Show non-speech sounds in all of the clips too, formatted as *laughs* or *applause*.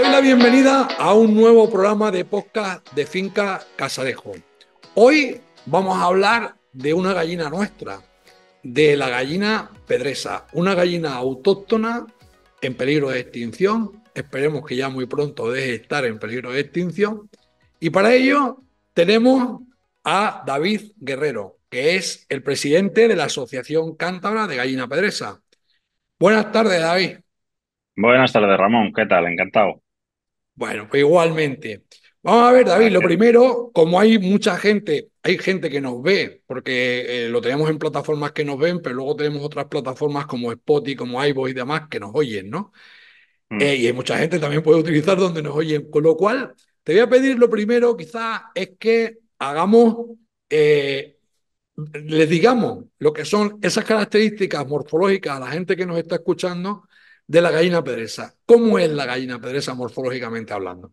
doy la bienvenida a un nuevo programa de podcast de Finca Casadejo. Hoy vamos a hablar de una gallina nuestra, de la gallina pedresa, una gallina autóctona en peligro de extinción. Esperemos que ya muy pronto deje de estar en peligro de extinción. Y para ello tenemos a David Guerrero, que es el presidente de la Asociación Cántabra de Gallina Pedresa. Buenas tardes, David. Buenas tardes, Ramón. ¿Qué tal? Encantado. Bueno, pues igualmente. Vamos a ver, David, lo primero, como hay mucha gente, hay gente que nos ve, porque eh, lo tenemos en plataformas que nos ven, pero luego tenemos otras plataformas como Spotify, como iVoox y demás que nos oyen, ¿no? Mm. Eh, y hay mucha gente también puede utilizar donde nos oyen. Con lo cual, te voy a pedir lo primero, quizás, es que hagamos, eh, les digamos lo que son esas características morfológicas a la gente que nos está escuchando de la gallina pedresa. ¿Cómo es la gallina pedresa morfológicamente hablando?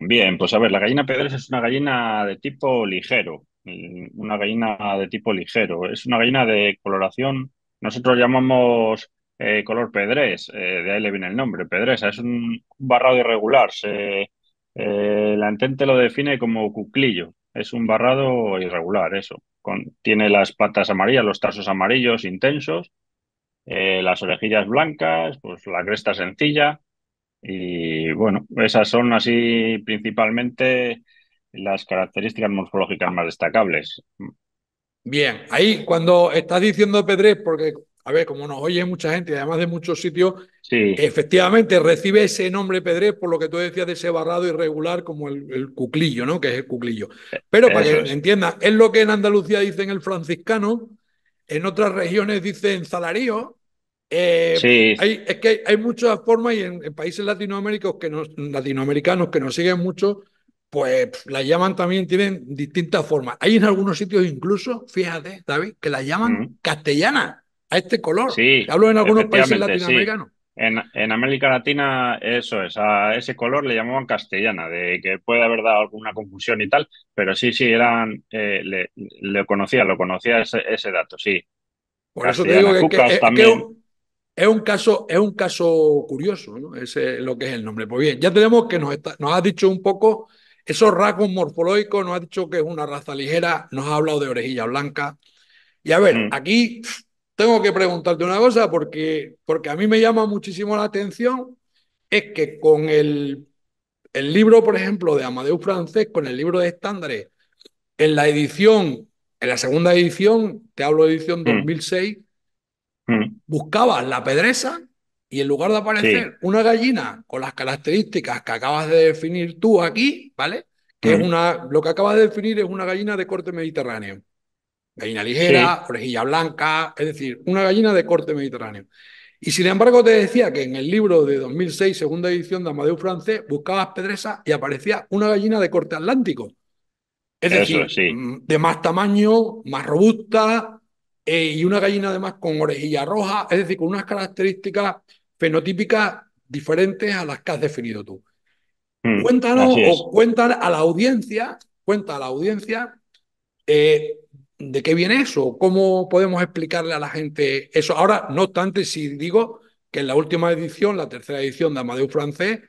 Bien, pues a ver, la gallina pedresa es una gallina de tipo ligero, mm, una gallina de tipo ligero. Es una gallina de coloración, nosotros llamamos eh, color pedres, eh, de ahí le viene el nombre, pedresa. Es un barrado irregular, eh, la entente lo define como cuclillo, es un barrado irregular, eso. tiene las patas amarillas, los tazos amarillos intensos eh, las orejillas blancas, pues la cresta sencilla. Y bueno, esas son así principalmente las características morfológicas más destacables. Bien, ahí cuando estás diciendo Pedrés, porque a ver, como nos oye mucha gente, además de muchos sitios, sí. efectivamente recibe ese nombre Pedrés por lo que tú decías de ese barrado irregular como el, cuclillo, ¿no? Que es el cuclillo. Pero para que entienda es lo que en Andalucía dicen el franciscano, en otras regiones dicen salario. Eh, sí. es que hay muchas formas y en, países latinoamericanos que, nos, latinoamericanos que nos siguen mucho, pues la llaman también, tienen distintas formas. Hay en algunos sitios incluso, fíjate, David, que la llaman castellana a este color. Sí, Hablo en algunos países latinoamericanos. En, en, América Latina, eso es, a ese color le llamaban castellana, de que puede haber dado alguna confusión y tal, pero sí, sí, eran, eh, le, conocía, lo conocía ese, dato, sí. Por eso te digo que, es, un caso, es un caso curioso, ¿no? Ese es lo que es el nombre. Pues bien, ya tenemos que nos, nos ha dicho un poco esos rasgos morfológicos, nos ha dicho que es una raza ligera, nos ha hablado de orejilla blanca. Y a ver, mm. aquí tengo que preguntarte una cosa porque, porque a mí me llama muchísimo la atención, es que con el, libro, por ejemplo, de Amadeus Francés, con el libro de estándares, en la edición, en la segunda edición, te hablo de edición 2006, mm. mm. buscabas la pedresa y en lugar de aparecer una gallina con las características que acabas de definir tú aquí, ¿vale? Que es mm. una, lo que acabas de definir es una gallina de corte mediterráneo. Gallina ligera, orejilla blanca, es decir, una gallina de corte mediterráneo. Y sin embargo te decía que en el libro de 2006, segunda edición de Amadeu Francés, buscabas pedresa y aparecía una gallina de corte atlántico. Es decir, mm, de más tamaño, más robusta eh, y una gallina además con orejilla roja, es decir, con unas características fenotípicas diferentes a las que has definido tú. Mm, cuéntanos o cuéntanos a la audiencia, cuenta a la audiencia eh, ¿De qué viene eso? ¿Cómo podemos explicarle a la gente eso? Ahora, no obstante, si digo que en la última edición, la tercera edición de Amadeu francés,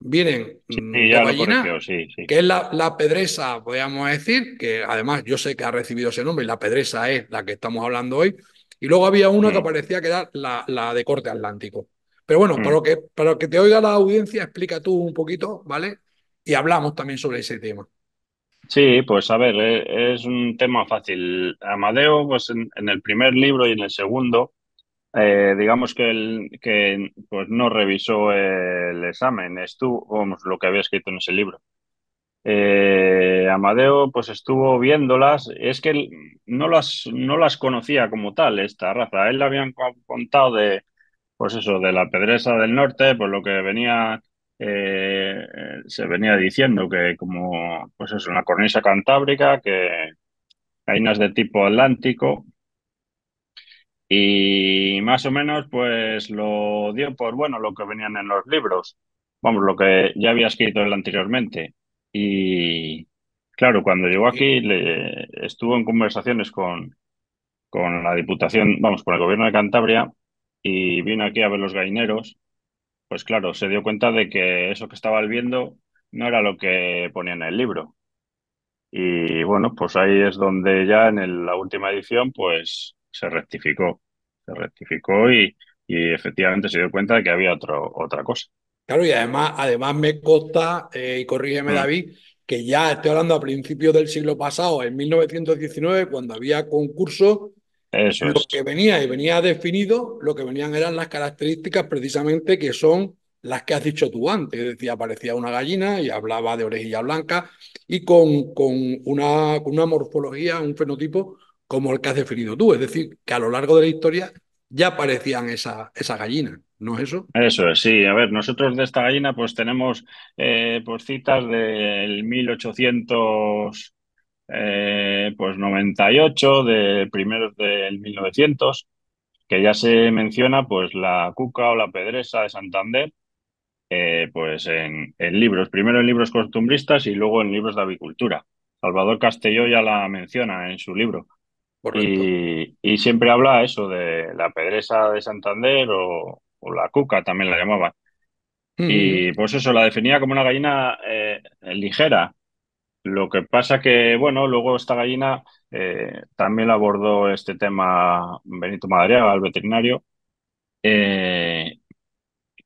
vienen sí, mm, sí, sí. que es la, pedresa, podríamos decir, que además yo sé que ha recibido ese nombre y la pedresa es la que estamos hablando hoy. Y luego había una que parecía que era la, de corte atlántico. Pero bueno, mm. que, para que te oiga la audiencia, explica tú un poquito, ¿vale? Y hablamos también sobre ese tema. Sí, pues a ver, eh, es un tema fácil. Amadeo, pues en, el primer libro y en el segundo, eh, digamos que, el, que pues no revisó el examen, estuvo, vamos, lo que había escrito en ese libro. Eh, Amadeo pues estuvo viéndolas, es que no las, no las conocía como tal esta raza, él le habían contado de, pues eso, de la pedresa del norte, pues lo que venía eh, se venía diciendo que como pues es una cornisa cantábrica, que unas de tipo atlántico, y más o menos pues lo dio por bueno lo que venían en los libros, vamos, lo que ya había escrito él anteriormente. Y claro, cuando llegó aquí estuvo en conversaciones con, con la Diputación, vamos, con el Gobierno de Cantabria y vino aquí a ver los gallineros pues claro, se dio cuenta de que eso que estaba viendo no era lo que ponía en el libro. Y bueno, pues ahí es donde ya en la última edición pues se rectificó, se rectificó y, y, efectivamente se dio cuenta de que había otro, otra cosa. Claro, y además, además me consta, eh, y corrígeme mm. David, que ya estoy hablando a principios del siglo pasado, en 1919, cuando había concurso lo que venía y venía definido, lo que venían eran las características precisamente que son las que has dicho tú antes. Es decir, aparecía una gallina y hablaba de orejilla blanca y con, con, una, con una morfología, un fenotipo como el que has definido tú. Es decir, que a lo largo de la historia ya aparecían esas esa gallina ¿No es eso? Eso es, sí. A ver, nosotros de esta gallina pues tenemos eh, pues, citas del 1800 eh, pues 98, de primeros del 1900, que ya se menciona pues la cuca o la pedresa de Santander, eh, pues en, libros, primero en libros costumbristas y luego en libros de avicultura. Salvador Castelló ya la menciona en su libro. Y, y, siempre habla eso de la pedresa de Santander o, la cuca, también la llamaba hmm. Y pues eso, la definía como una gallina eh, ligera, lo que pasa que, bueno, luego esta gallina eh, también abordó este tema Benito Madariaga, el veterinario, eh,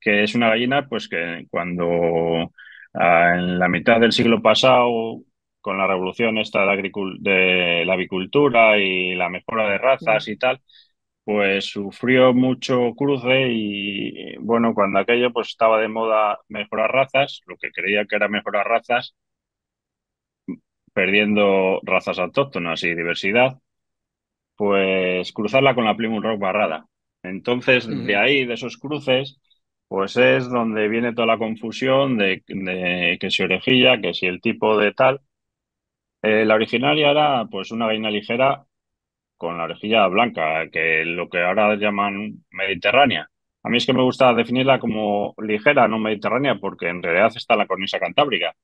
que es una gallina pues que cuando ah, en la mitad del siglo pasado, con la revolución esta de la, de la avicultura y la mejora de razas y tal, pues sufrió mucho cruce y bueno, cuando aquello pues estaba de moda mejorar razas, lo que creía que era mejorar razas, perdiendo razas autóctonas y diversidad, pues cruzarla con la Plymouth Rock barrada. Entonces, de ahí, de esos cruces, pues es donde viene toda la confusión de, que si orejilla, que si el tipo de tal. Eh, la originaria era pues una gallina ligera con la orejilla blanca, que lo que ahora llaman mediterránea. A mí es que me gusta definirla como ligera, no mediterránea, porque en realidad está la cornisa cantábrica.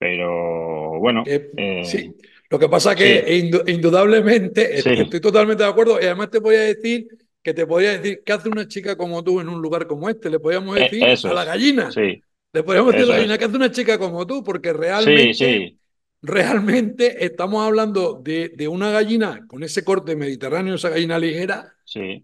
Pero bueno. Eh, eh, sí, lo que pasa que indudablemente eh, estoy totalmente de acuerdo y además te voy a decir que te podría decir, que hace una chica como tú en un lugar como este? Le podríamos decir a la gallina. Sí. Le podríamos decir gallina, hace una chica como tú? Porque realmente, realmente estamos hablando de, de, una gallina con ese corte mediterráneo, esa gallina ligera,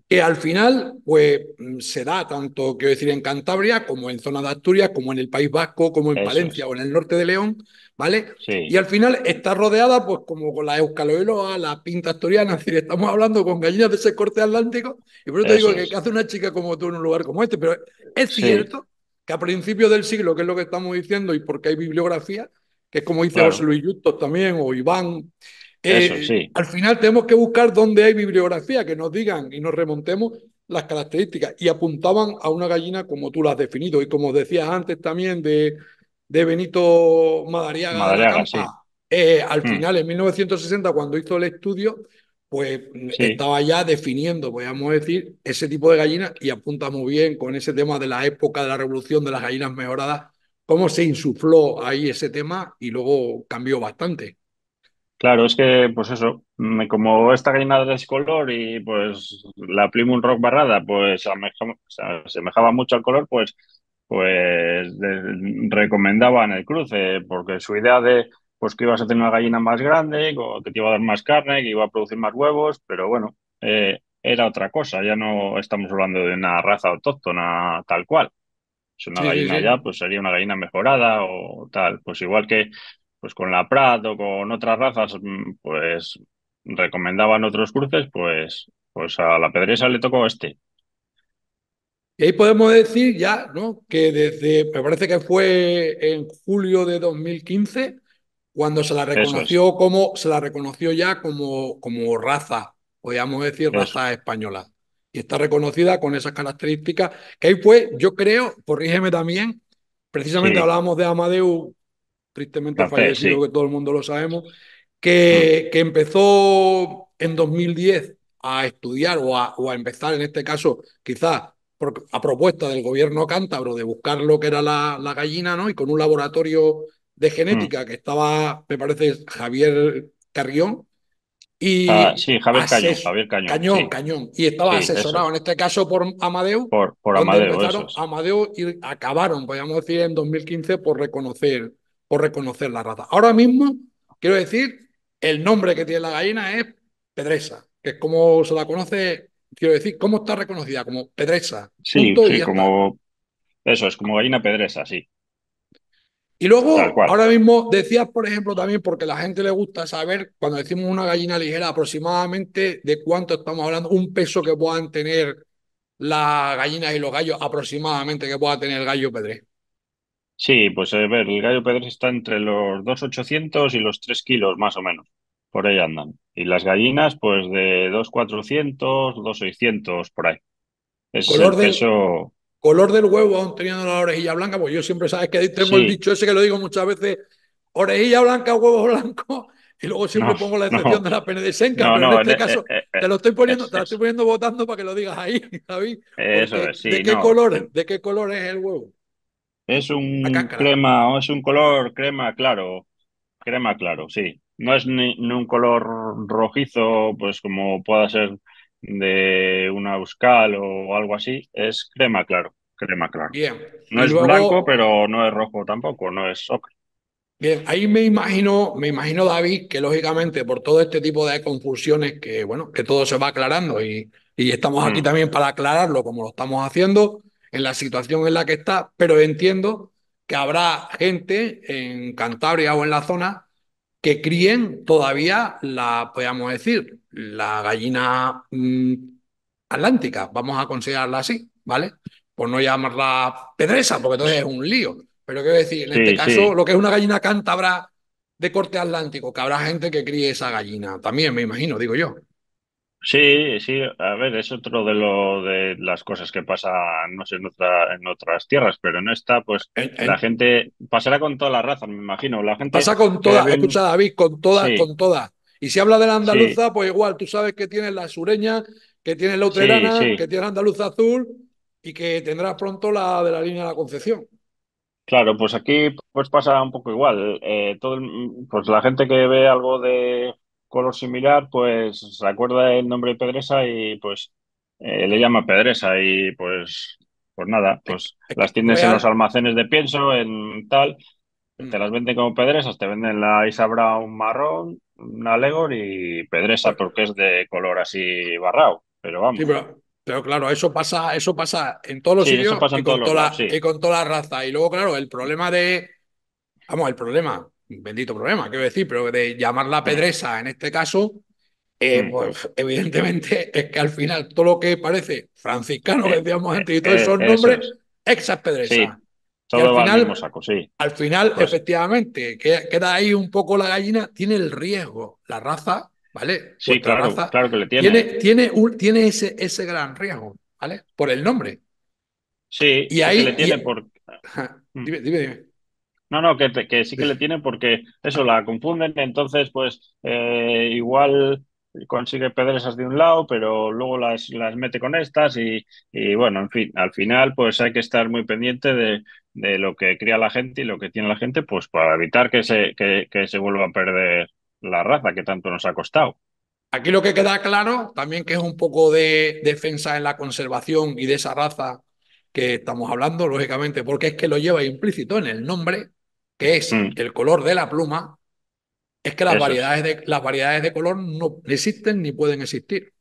que al final, pues mm, se da tanto, quiero decir, en Cantabria, como en zona de Asturias, como en el País Vasco, como en Valencia o en el norte de León, ¿vale? Y al final está rodeada, pues como con la Euskaloeloa, la pinta asturiana, *laughs* es decir, estamos hablando con gallinas de ese corte atlántico, y por eso, te digo que, hace una chica como tú en un lugar como este, pero es cierto que a principios del siglo, que es lo que estamos diciendo, y porque hay bibliografía, que es como dice José Luis Justos también, o Iván, eh, al final tenemos que buscar dónde hay bibliografía que nos digan y nos remontemos las características. Y apuntaban a una gallina como tú la has definido y como decías antes también de, de Benito Madariaga. Eh, al hmm. final, en 1960, cuando hizo el estudio, pues mm, estaba ya definiendo, podríamos decir, ese tipo de gallinas y apunta muy bien con ese tema de la época de la revolución de las gallinas mejoradas, cómo se insufló ahí ese tema y luego cambió bastante. Claro, es que, pues eso, me, como esta gallina de color y pues la Plymouth Rock barrada, pues asemejaba mucho al color, pues, pues recomendaban el cruce, porque su idea de pues que ibas a tener una gallina más grande, que te iba a dar más carne, que iba a producir más huevos, pero bueno, eh, era otra cosa, ya no estamos hablando de una raza autóctona tal cual. Es una gallina ya, pues sería una gallina mejorada o tal. Pues igual que pues con la Prat o con otras razas, mm, pues recomendaban otros cruces, pues, pues a la Pedresa le tocó este. Y ahí podemos decir ya, ¿no? Que desde, me parece que fue en julio de 2015, cuando se la reconoció como, se la reconoció ya como, como raza, podríamos decir raza española. Y está reconocida con esas características. Que ahí fue, yo creo, corrígeme también, precisamente hablábamos de Amadeu tristemente fallecido, que todo el mundo lo sabemos, que, mm. que empezó en 2010 a estudiar o a, empezar, en este caso, quizás a propuesta del gobierno cántabro de buscar lo que era la, gallina, ¿no? Y con un laboratorio de genética mm. que estaba, me parece, Javier Carrión. Y ah, sí, Javier Cañón, Javier Cañón. Cañón, Cañón. Y estaba asesorado, en este caso, por Amadeo Por, por Amadeu, y acabaron, podríamos decir, en 2015 por reconocer por reconocer la raza. Ahora mismo, quiero decir, el nombre que tiene la gallina es Pedresa, que es como se la conoce, quiero decir, cómo está reconocida, como Pedresa. Sí, sí como eso, es como gallina Pedresa, sí. Y luego, ahora mismo decías, por ejemplo, también, porque a la gente le gusta saber, cuando decimos una gallina ligera, aproximadamente de cuánto estamos hablando, un peso que puedan tener las gallinas y los gallos, aproximadamente que pueda tener el gallo Pedre. Sí, pues a ver, el gallo Pedro está entre los 2.800 y los 3 kilos, más o menos. Por ahí andan. Y las gallinas, pues de 2.400, 2.600, por ahí. Ese es Color del huevo, aún teniendo la orejilla blanca, pues yo siempre, ¿sabes que Tengo dicho ese que lo digo muchas veces, orejilla blanca, huevo blanco, y luego *laughs* siempre pongo la excepción de la penedesenca, pero en este caso e, e, te lo estoy poniendo, te la estoy poniendo votando para que lo digas ahí, David. *laughs* Eso es, sí. qué, ¿De qué color es el huevo? Es un crema, es un color crema claro, crema claro, sí. No es ni, un color rojizo, pues como pueda ser de una euskal o algo así, es crema claro, crema claro. Bien. No es blanco, pero no es rojo tampoco, no es ocre. Bien, ahí me imagino, me imagino David, que lógicamente por todo este tipo de confusiones que, bueno, que todo se va aclarando y, y estamos aquí mm. también para aclararlo como lo estamos haciendo, en la situación en la que está, pero entiendo que habrá gente en Cantabria o en la zona que críen todavía la, podríamos decir, la gallina mm, atlántica, vamos a considerarla así, ¿vale? Por no llamarla pedresa, porque entonces es un lío. Pero quiero decir, en este caso, lo que es una gallina cántabra de corte atlántico, que habrá gente que críe esa gallina también, me imagino, digo yo. Sí, sí, a ver, es otro de lo de las cosas que pasa, no sé, en, otra, en otras tierras, pero en esta, pues la gente pasará con toda la raza, me imagino. La gente pasa con todas, escucha David, con todas, con todas. Y si habla de la andaluza, pues igual, tú sabes que tienes la sureña, que tienes la uterana, que tienes la andaluza azul y que tendrás pronto la de la línea de la Concepción. Claro, pues aquí pues pasa un poco igual. Eh, pues la gente que ve algo de color similar, pues se acuerda el nombre de Pedresa y pues eh, le llama Pedresa y pues, pues nada, pues las tienes en los almacenes de pienso, en tal, mm. te las venden como Pedresas, te venden la Isabra un marrón, un Alegor y Pedresa porque es de color así barrao, pero vamos. pero, claro, eso pasa, eso pasa en todos los sitios y, con y con toda la raza. Y luego, claro, el problema de... Vamos, el problema bendito problema, quiero decir, pero de llamarla pedresa en este caso, eh, mm. pues, evidentemente *laughs* es que al final todo lo que parece franciscano, que eh, decíamos antes, y eh, todos esos nombres, pedresa. al, final, pues efectivamente, queda ahí un poco la gallina, tiene el riesgo, la raza, ¿vale? Sí, pues claro, que le tiene. Tiene, tiene ese, ese gran riesgo, ¿vale? Por el nombre. Sí, y ahí, le tiene por... *laughs* Mm. dime, dime, dime. No, no, que, que sí que le tiene porque eso la confunden, entonces pues eh, igual consigue perder esas de un lado, pero luego las, las mete con estas y, y, bueno, en fin, al final pues hay que estar muy pendiente de, lo que cría la gente y lo que tiene la gente pues para evitar que se, que se vuelva a perder la raza que tanto nos ha costado. Aquí lo que queda claro también que es un poco de defensa en la conservación y de esa raza que estamos hablando, lógicamente, porque es que lo lleva implícito en el nombre que es mm. el color de la pluma, es que las variedades, de, las variedades de color no existen ni pueden existir.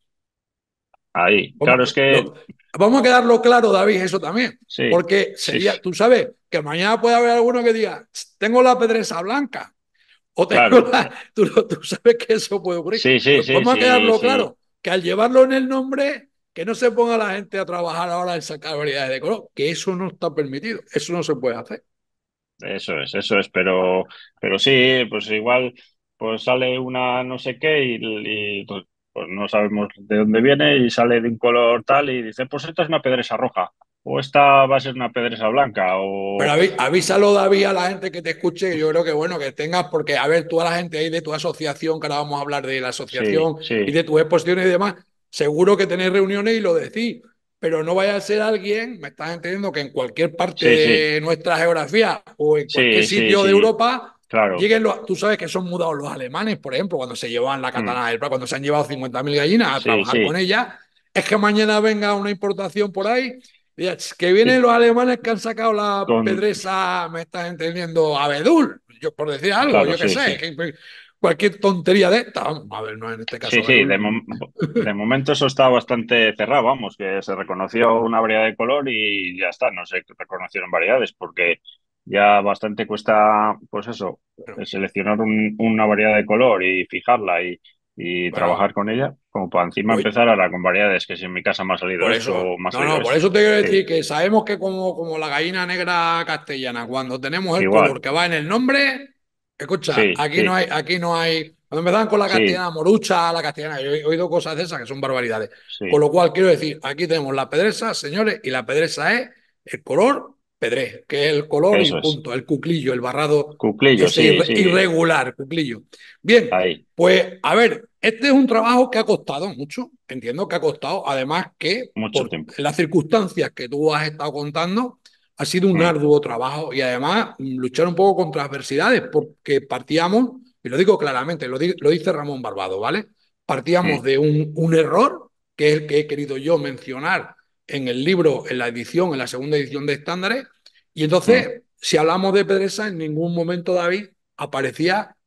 Ahí, claro, es que. vamos a quedarlo claro, David, eso también. porque sería, tú sabes, que mañana puede haber alguno que diga, tengo la pedreza blanca. O tengo *laughs* Tú, sabes que eso puede ocurrir. Pues vamos a quedarlo claro, que al llevarlo en el nombre, que no se ponga la gente a trabajar ahora en sacar variedades de color, que eso no está permitido, eso no se puede hacer. Eso es, eso es, pero, pero sí, pues igual pues sale una no sé qué y, pues, no sabemos de dónde viene y sale de un color tal y dice, pues esta es una pedresa roja o esta va a ser una pedresa blanca o... Pero avísalo, David, a la gente que te escuche, yo creo que bueno, que tengas, porque a ver, toda a la gente ahí de tu asociación, que ahora vamos a hablar de la asociación y de tus exposiciones y demás, seguro que tenéis reuniones y lo decís pero no vaya a ser alguien, me estás entendiendo, que en cualquier parte de nuestra geografía o en cualquier sitio de Europa, lleguen tú sabes que son mudados los alemanes, por ejemplo, cuando se llevan la katana mm. del cuando se han llevado 50.000 gallinas a trabajar con ella, es que mañana venga una importación por ahí. que vienen los alemanes que han sacado la pedresa, me estás entendiendo, abedul, yo por decir algo, yo qué sé, cualquier tontería de esta. a ver, no en este caso. Sí, sí, ¿eh? de, momento eso está bastante cerrado, vamos, que se reconoció una variedad de color y ya está, no se reconocieron variedades porque ya bastante cuesta, pues eso, seleccionar una variedad de color y fijarla y, trabajar con ella, como para encima empezar ahora con variedades, que si en mi casa me ha salido eso, No, no, por eso te quiero decir que sabemos que como, como la gallina negra castellana, cuando tenemos el color que va en el nombre, Escucha, aquí no hay, aquí no hay. Cuando dan con la castellana morucha, la castellana, yo he oído cosas de esas que son barbaridades. Con lo cual quiero decir, aquí tenemos la pedresa, señores, y la pedresa es el color pedrés, que es el color y punto, el cuclillo, el barrado cuclillo, sí. irregular, cuclillo. Bien, pues a ver, este es un trabajo que ha costado mucho, entiendo que ha costado, además que mucho tiempo. las circunstancias que tú has estado contando, ha sido un mm. arduo trabajo y además mm, luchar un poco contra adversidades porque partíamos, y lo digo claramente, lo, dice Ramón Barbado, ¿vale? Partíamos mm. de un, un, error, que es el que he querido yo mencionar en el libro, en la edición, en la segunda edición de estándares, y entonces, si hablamos de Pedresa, en ningún momento, David, aparecía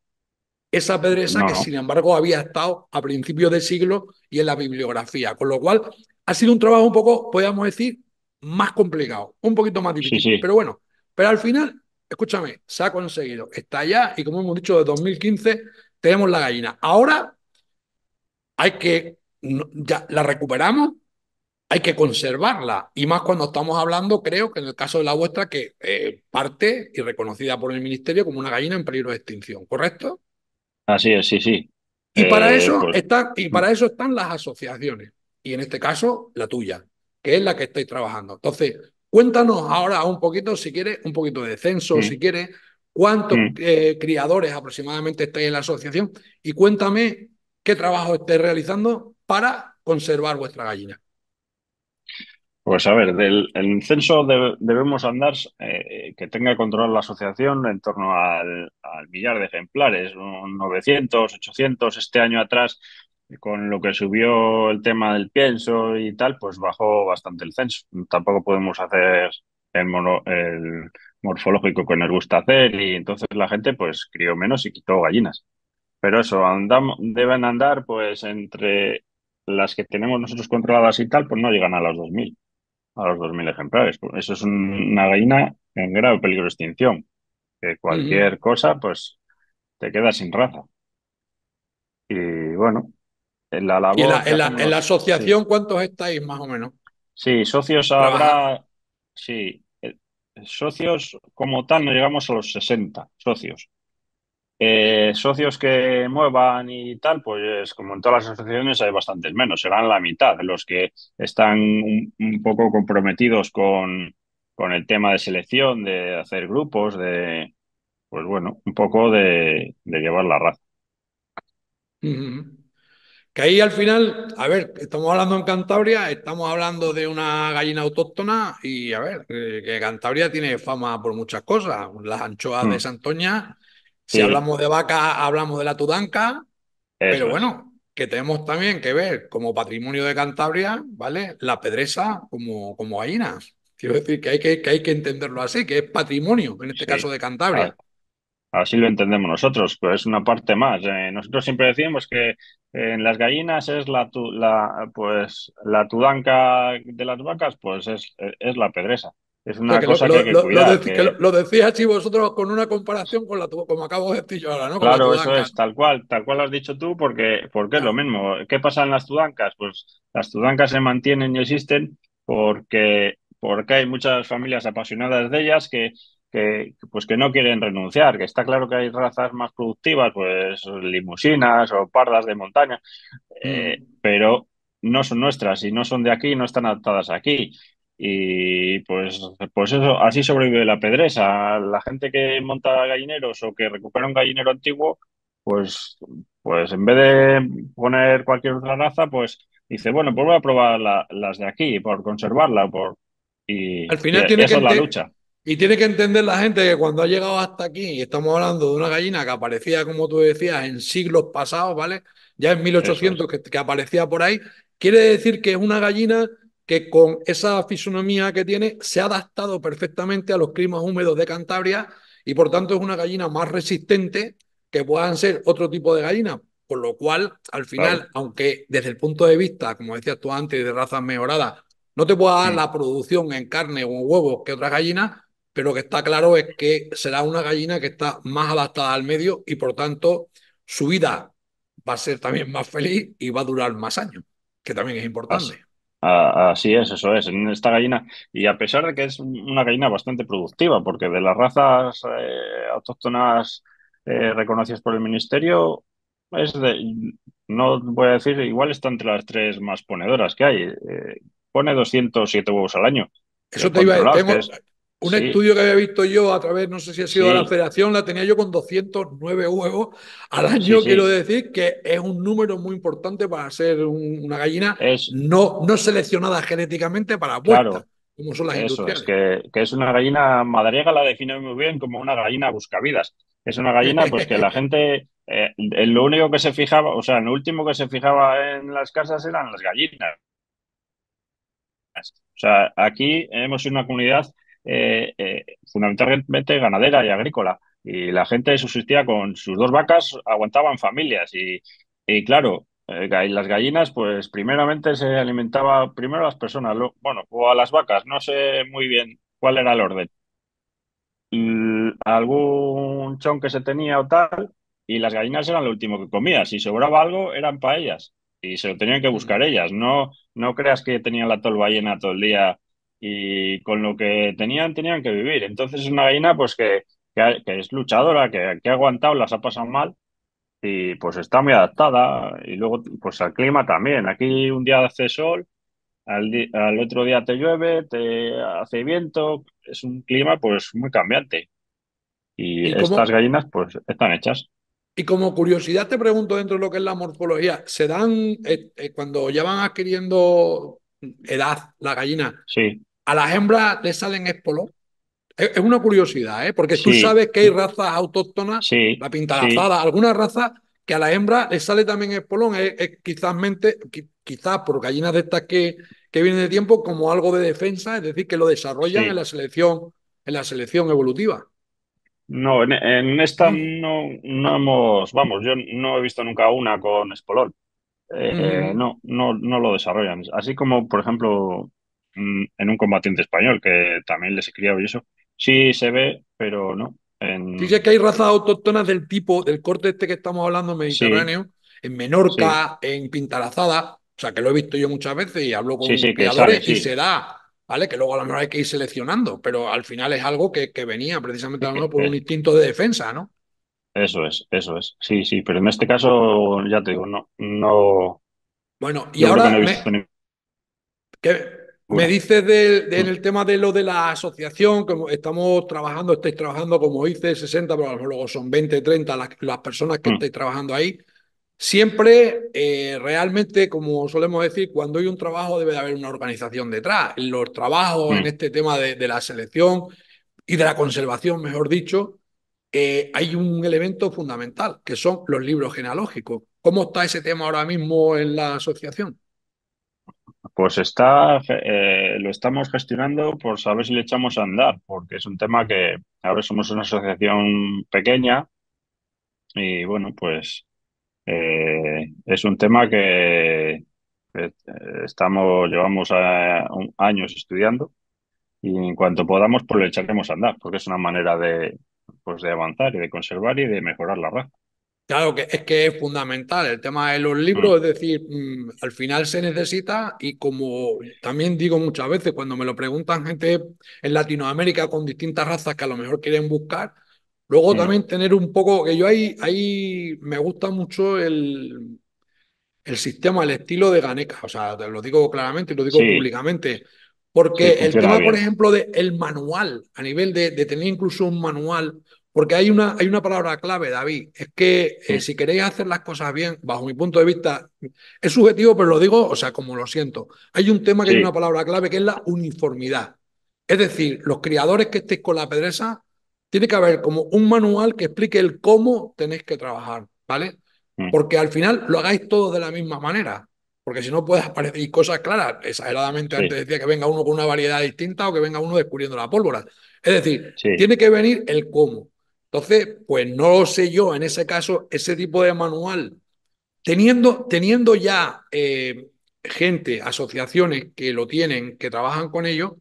esa Pedresa que, sin embargo, había estado a principios de siglo y en la bibliografía, con lo cual ha sido un trabajo un poco, podríamos decir, más complicado, un poquito más difícil. Pero bueno, pero al final, escúchame, se ha conseguido. Está allá y como hemos dicho, de 2015 tenemos la gallina. Ahora hay que, ya la recuperamos, hay que conservarla. Y más cuando estamos hablando, creo que en el caso de la vuestra, que eh, parte y reconocida por el Ministerio como una gallina en peligro de extinción, ¿correcto? Así es, sí, sí. Y, para, eh, eso pues y para mm. eso están las asociaciones. Y en este caso, la tuya que es la que estoy trabajando. Entonces, cuéntanos ahora un poquito, si quieres, un poquito de censo, si quieres, cuántos eh, criadores aproximadamente estáis en la asociación y cuéntame qué trabajo esté realizando para conservar vuestra gallina. Pues a ver, del el censo debemos andar eh, que tenga control la asociación en torno al, al millar de ejemplares, 900, 800. Este año atrás con lo que subió el tema del pienso y tal, pues bajó bastante el censo. Tampoco podemos hacer el, mono, el morfológico que nos gusta hacer y entonces la gente pues crió menos y quitó gallinas. Pero eso, deben andar pues entre las que tenemos nosotros controladas y tal, pues no llegan a los 2.000, a los 2.000 ejemplares. Eso es una gallina en grave peligro de extinción. Que cualquier cosa pues te queda sin raza. Y bueno, en la, asociación cuántos estáis más o menos? Sí, socios habrá, sí, eh, socios como tal no llegamos a los 60 socios. Eh, socios que muevan y tal, pues como en todas las asociaciones hay bastantes menos, serán la mitad los que están un, poco comprometidos con, con, el tema de selección, de hacer grupos, de, pues bueno, un poco de, llevar la raza ahí al final, a ver, estamos hablando en Cantabria, estamos hablando de una gallina autóctona y a ver, que Cantabria tiene fama por muchas cosas. Las anchoas de mm. Santoña, si hablamos de vaca, hablamos de la tudanca, pero bueno, que tenemos también que ver como patrimonio de Cantabria, ¿vale? La pedresa como, como gallina. Quiero decir que hay que, que hay que entenderlo así, que es patrimonio, en este caso de Cantabria. Así lo entendemos nosotros, pero es una parte más. Eh. nosotros siempre decíamos que en las gallinas es la, la pues la tudanca de las vacas, pues es, es la pedresa. Es una cosa que hay que lo, cuidar. Lo, que... vosotros con una comparación con la como acabo de decir yo ahora, ¿no? claro, eso es, tal cual, tal cual lo has dicho tú, porque, porque es lo mismo. ¿Qué pasa en las tudancas? Pues las tudancas se mantienen y existen porque, porque hay muchas familias apasionadas de ellas que que, pues que no quieren renunciar, que está claro que hay razas más productivas, pues limusinas o pardas de montaña, eh, mm. pero no son nuestras y no son de aquí, no están adaptadas aquí. Y pues, pues eso, así sobrevive la pedresa. La gente que monta gallineros o que recupera un gallinero antiguo, pues, pues en vez de poner cualquier otra raza, pues dice, bueno, pues voy a probar las de aquí, por conservarla, por... Y, Al esa es la lucha y tiene que entender la gente que cuando ha llegado hasta aquí, y estamos hablando de una gallina que aparecía, como tú decías, en siglos pasados, ¿vale? Ya en 1800 que, aparecía por ahí, quiere decir que es una gallina que con esa fisonomía que tiene se ha adaptado perfectamente a los climas húmedos de Cantabria y por tanto es una gallina más resistente que puedan ser otro tipo de gallina, Por lo cual, al final, aunque desde el punto de vista, como decías tú antes, de razas mejoradas, no te pueda dar mm. la producción en carne o en huevos que otras gallinas, pero lo que está claro es que será una gallina que está más adaptada al medio y por tanto su vida va a ser también más feliz y va a durar más años, que también es importante. así es, eso es. Esta gallina, y a pesar de que es una gallina bastante productiva, porque de las razas eh, autóctonas eh, reconocidas por el ministerio, es no voy a decir, igual está entre las tres más ponedoras que hay. Eh, pone 207 huevos al año. Eso te iba a decir. Un estudio que había visto yo a través, no sé si ha sido de la federación, la tenía yo con 209 huevos al año, quiero decir, que es un número muy importante para ser una gallina no, no seleccionada genéticamente para vuelta, como son las Eso, Es que, es una gallina, Madariaga la define muy bien como una gallina buscavidas. Es una gallina pues que la *laughs* gente, eh, lo único que se fijaba, o sea, lo último que se fijaba en las casas eran las gallinas. O sea, aquí hemos sido una comunidad eh, eh, fundamentalmente ganadera y agrícola. Y la gente subsistía con sus dos vacas, aguantaban familias. Y, claro, eh, las gallinas, pues primeramente se alimentaba primero a las personas, bueno, o a las vacas, no sé muy bien cuál era el orden. algún chon que se tenía o tal, y las gallinas eran lo último que comía. Si sobraba algo, eran para ellas Y se lo tenían que mm. buscar ellas. No, no creas que tenían la tolva llena todo el día y con lo que tenían tenían que vivir. Entonces es una gallina pues que, es luchadora, que, que, ha aguantado, las ha pasado mal y pues está muy adaptada. Y luego pues al clima también. Aquí un día hace sol, al, otro día te llueve, te hace viento, es un clima pues muy cambiante. Y, estas gallinas pues están hechas. Y como curiosidad te pregunto dentro de lo que es la morfología, ¿se dan eh, eh, cuando ya van adquiriendo edad la gallina? Sí. A las hembras le salen espolón... Es, una curiosidad, ¿eh? porque tú sabes que hay razas autóctonas, la pintalazada, algunas raza que a la hembra le sale también espolón, es, quizás, por gallinas de estas que, que vienen de tiempo como algo de defensa, es decir, que lo desarrollan en la selección en la selección evolutiva. No, en, esta no, no, hemos, vamos, yo no he visto nunca una con espolón. Eh, mm. no, no, no lo desarrollan. Así como, por ejemplo, Mm, en un combatiente español, que también les he criado y eso. Sí se ve, pero no. Dice que hay razas autóctonas del tipo, del corte este que estamos hablando, mediterráneo, en Menorca, en Pintarazada, o sea, que lo he visto yo muchas veces y hablo con sí, criadores y se da, ¿vale? Que luego a lo mejor hay que ir seleccionando, pero al final es algo que, que venía precisamente a por un *laughs* eh. instinto de defensa, ¿no? Eso es, eso es. Sí, sí, pero en este caso, ya te digo, no, no, bueno, y ahora. Me dices del, mm. el tema de lo de la asociación, como estamos trabajando, estáis trabajando, como dice, 60, pero luego son 20, 30 las, personas que mm. estáis trabajando ahí. Siempre, eh, realmente, como solemos decir, cuando hay un trabajo debe de haber una organización detrás. En Los trabajos en mm. este tema de, la selección y de la conservación, mejor dicho, eh, hay un elemento fundamental, que son los libros genealógicos. ¿Cómo está ese tema ahora mismo en la asociación? Pues está, eh, lo estamos gestionando por saber si le echamos a andar, porque es un tema que ahora somos una asociación pequeña y bueno, pues eh, es un tema que eh, estamos, llevamos años estudiando y en cuanto podamos, pues le echaremos a andar, porque es una manera de, pues, de avanzar y de conservar y de mejorar la raza. Claro, que es que es fundamental el tema de los mm. libros, es decir, mm, al final se necesita y como también digo muchas veces cuando me lo preguntan gente en Latinoamérica con distintas razas que a lo mejor quieren buscar, luego mm. también tener un poco, que yo ahí, ahí me gusta mucho el, el sistema, el estilo de Ganeca, o sea, lo digo claramente y lo digo públicamente, porque el tema, por ejemplo, del el manual, a nivel de, de tener incluso un manual porque hay una, hay una palabra clave, David, es que eh, si queréis hacer las cosas bien, bajo mi punto de vista, es subjetivo, pero lo digo, o sea, como lo siento, hay un tema que es hay una palabra clave que es la uniformidad. Es decir, los criadores que estéis con la pedresa, tiene que haber como un manual que explique el cómo tenéis que trabajar, ¿vale? Mm. Porque al final lo hagáis todos de la misma manera. Porque si no puedes aparecer y cosas claras, exageradamente antes decía que venga uno con una variedad distinta o que venga uno descubriendo la pólvora. Es decir, tiene que venir el cómo. Entonces, pues no lo sé yo, en ese caso, ese tipo de manual, teniendo, teniendo ya eh, gente, asociaciones que lo tienen, que trabajan con ello,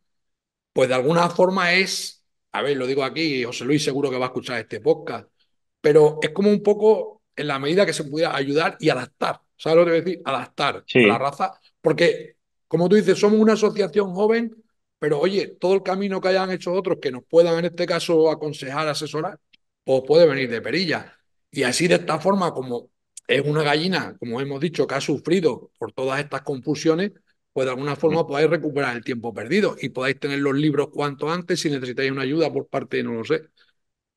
pues de alguna forma es, a ver, lo digo aquí, José Luis seguro que va a escuchar este podcast, pero es como un poco en la medida que se pudiera ayudar y adaptar, ¿sabes lo que voy decir? Adaptar a la raza, porque como tú dices, somos una asociación joven, pero oye, todo el camino que hayan hecho otros que nos puedan en este caso aconsejar, asesorar, pues puede venir de perilla. Y así de esta forma, como es una gallina, como hemos dicho, que ha sufrido por todas estas confusiones, pues de alguna forma podáis recuperar el tiempo perdido y podáis tener los libros cuanto antes si necesitáis una ayuda por parte, no lo sé,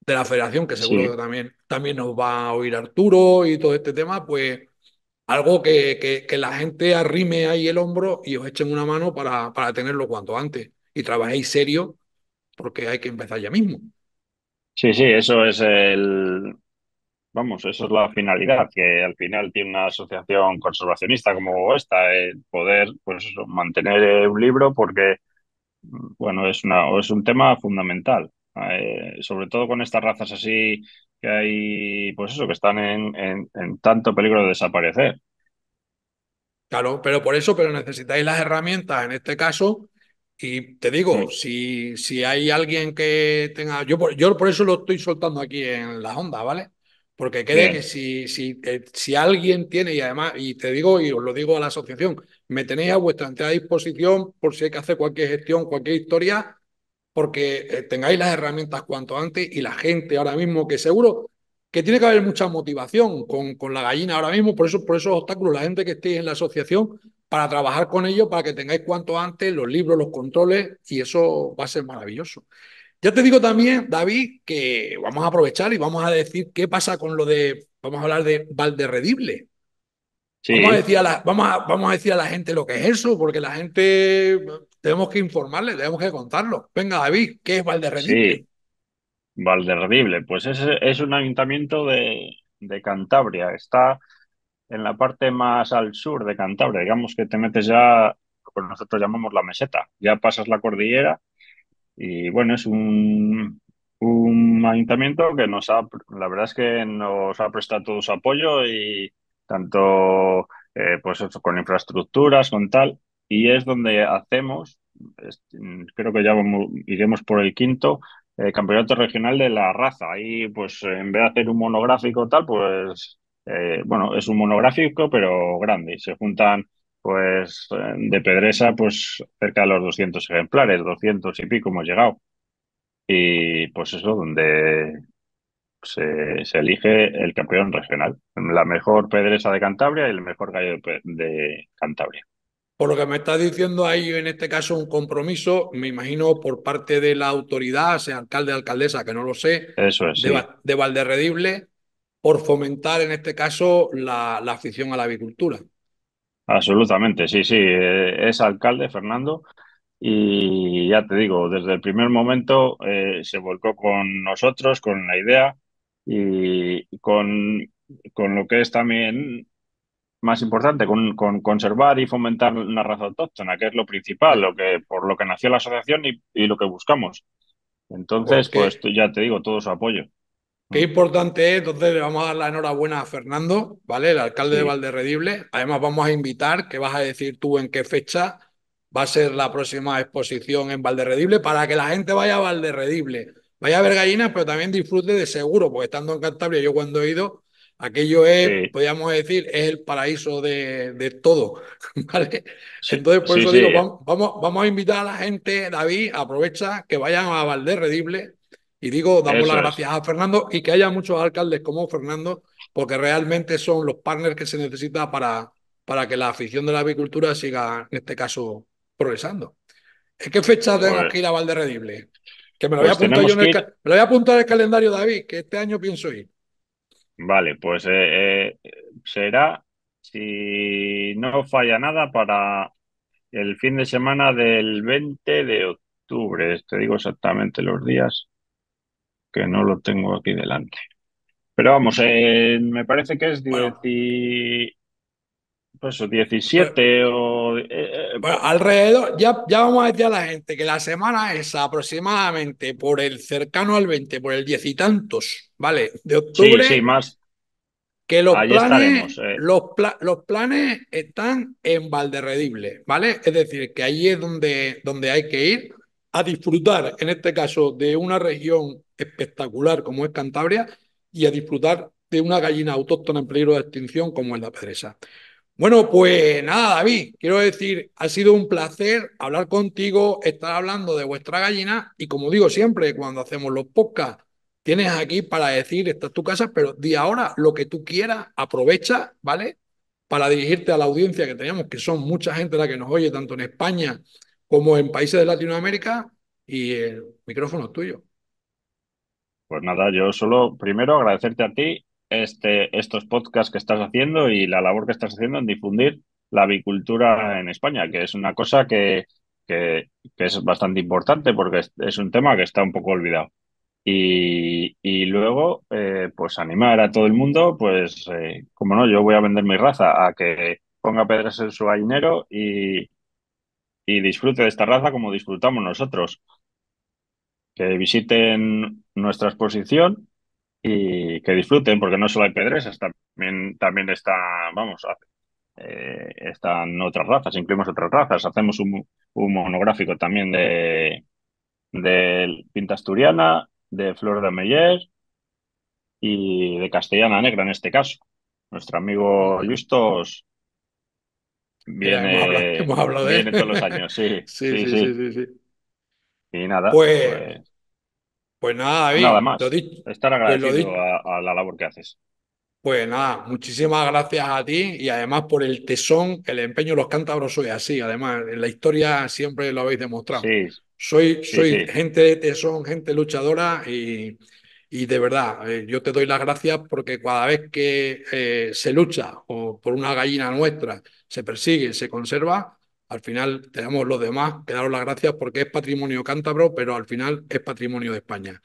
de la federación, que seguro que también, también nos va a oír Arturo y todo este tema, pues algo que, que, la gente arrime ahí el hombro y os echen una mano para, para tenerlo cuanto antes y trabajéis serio porque hay que empezar ya mismo. Sí, sí, eso es el, vamos, eso es la finalidad, que al final tiene una asociación conservacionista como esta, el poder pues mantener eh, un libro porque, bueno, es, una, es un tema fundamental, eh, sobre todo con estas razas así que hay, pues eso, que están en, en tanto peligro de desaparecer. Claro, pero por eso, pero necesitáis las herramientas, en este caso, y te digo, si, si hay alguien que tenga. Yo por, yo por eso lo estoy soltando aquí en las ondas, ¿vale? Porque quede que si, si, eh, si alguien tiene, y además, y te digo, y os lo digo a la asociación, me tenéis a vuestra entera disposición por si hay que hacer cualquier gestión, cualquier historia, porque eh, tengáis las herramientas cuanto antes y la gente ahora mismo, que seguro que tiene que haber mucha motivación con, con la gallina ahora mismo, por eso, por esos obstáculos, la gente que esté en la asociación para trabajar con ellos, para que tengáis cuanto antes los libros, los controles, y eso va a ser maravilloso. Ya te digo también, David, que vamos a aprovechar y vamos a decir qué pasa con lo de, vamos a hablar de Valderredible. Vamos, a decir a la, vamos, vamos a decir a la gente lo que es eso, porque la gente tenemos que informarle, tenemos que contarlo. Venga, David, ¿qué es Valderredible? Sí. Valderredible, pues es, es un ayuntamiento de, de Cantabria, está en la parte más al sur de Cantabria, digamos que te metes ya, pues nosotros llamamos la meseta, ya pasas la cordillera y bueno, es un, un ayuntamiento que nos ha, la verdad es que nos ha prestado todo su apoyo y tanto eh, pues con infraestructuras, con tal, y es donde hacemos, creo que ya vamos, iremos por el quinto, eh, campeonato regional de la raza. Ahí pues en vez de hacer un monográfico tal, pues eh, bueno, es un monográfico, pero grande. Se juntan, pues, eh, de Pedresa, pues, cerca de los 200 ejemplares, 200 y pico hemos llegado. Y pues eso, donde se, elige el campeón regional, la mejor Pedresa de Cantabria y el mejor gallo de, Cantabria. Por lo que me estás diciendo, hay en este caso un compromiso, me imagino, por parte de la autoridad, sea alcalde, alcaldesa, que no lo sé, de, de Valderredible, por fomentar en este caso la, afición a la agricultura. Absolutamente, sí, sí. Eh, es alcalde, Fernando, y ya te digo, desde el primer momento eh, se volcó con nosotros, con la idea y con, con lo que es también más importante, con, conservar y fomentar la raza autóctona, que es lo principal, lo que, por lo que nació la asociación y, y lo que buscamos. Entonces, pues ya te digo, todo su apoyo. Qué importante es, entonces le vamos a dar la enhorabuena a Fernando, ¿vale? El alcalde de Valderredible. Además vamos a invitar, que vas a decir tú en qué fecha va a ser la próxima exposición en Valderredible, para que la gente vaya a Valderredible, vaya a ver gallinas, pero también disfrute de seguro, porque estando en Cantabria, yo cuando he ido, aquello es, podríamos decir, es el paraíso de, de todo, *laughs* ¿vale? entonces, por eso digo, vamos, vamos a invitar a la gente, David, aprovecha que vayan a Valderredible y digo, damos las gracias a Fernando y que haya muchos alcaldes como Fernando, porque realmente son los partners que se necesita para, para que la afición de la avicultura siga, en este caso, progresando. ¿En qué fecha tenemos pues que ir a Valderredible? Que me lo, voy a apuntar en el, calendario, David, que este año pienso ir. Vale, pues eh, eh, será, si no falla nada, para el fin de semana del 20 de octubre. Te digo exactamente los días que no lo tengo aquí delante. Pero vamos, eh, me parece que es 17 pues o... Eh, eh, alrededor, ya, ya vamos a decir a la gente que la semana es aproximadamente por el cercano al 20, por el diez y tantos, ¿vale? De octubre. Sí, sí, más. Que los planes, los, planes están en Valderredible, ¿vale? Es decir, que ahí es donde, donde hay que ir a disfrutar, en este caso, de una región espectacular como es Cantabria y a disfrutar de una gallina autóctona en peligro de extinción como es la pedresa. Bueno, pues nada, David, quiero decir, ha sido un placer hablar contigo, estar hablando de vuestra gallina y como digo siempre cuando hacemos los podcasts, tienes aquí para decir, esta es tu casa, pero di ahora lo que tú quieras, aprovecha, ¿vale? Para dirigirte a la audiencia que tenemos, que son mucha gente la que nos oye, tanto en España como en países de Latinoamérica, y el micrófono es tuyo. Pues nada, yo solo primero agradecerte a ti este, estos podcasts que estás haciendo y la labor que estás haciendo en difundir la avicultura en España, que es una cosa que, es bastante importante porque es, un tema que está un poco olvidado. Y, luego, eh, pues animar a todo el mundo, pues, eh, como no, yo voy a vender mi raza a que ponga pedras en su gallinero y, y disfrute de esta raza como disfrutamos nosotros que visiten nuestra exposición y que disfruten, porque no solo hay pedresas, también, también está, vamos, eh, están otras razas, incluimos otras razas. Hacemos un, monográfico también de, de pinta asturiana, de flor de Meyer y de castellana negra en este caso. Nuestro amigo Justos viene, todos los años, *laughs* sí, sí. sí, sí, sí y nada. Pues, pues, pues, nada, David. Nada más. Estar pues agradecido a, la labor que haces. Pues nada, muchísimas gracias a ti y además por el tesón, el empeño los cántabros soy así, además en la historia siempre lo habéis demostrado. soy soy gente de tesón, gente luchadora y, de verdad, eh, yo te doy las gracias porque cada vez que eh, se lucha o por una gallina nuestra, se persigue, se conserva, al final tenemos los demás que daros las gracias porque es patrimonio cántabro, pero al final es patrimonio de España.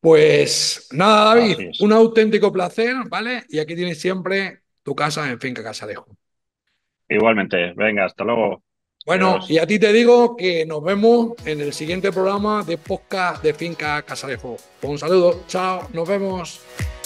Pues nada, David, un auténtico placer, ¿vale? Y aquí tienes siempre tu casa en Finca Casarejo. Igualmente, venga, hasta luego. Bueno, y a ti te digo que nos vemos en el siguiente programa de podcast de Finca Casarejo. Un saludo, chao, nos vemos.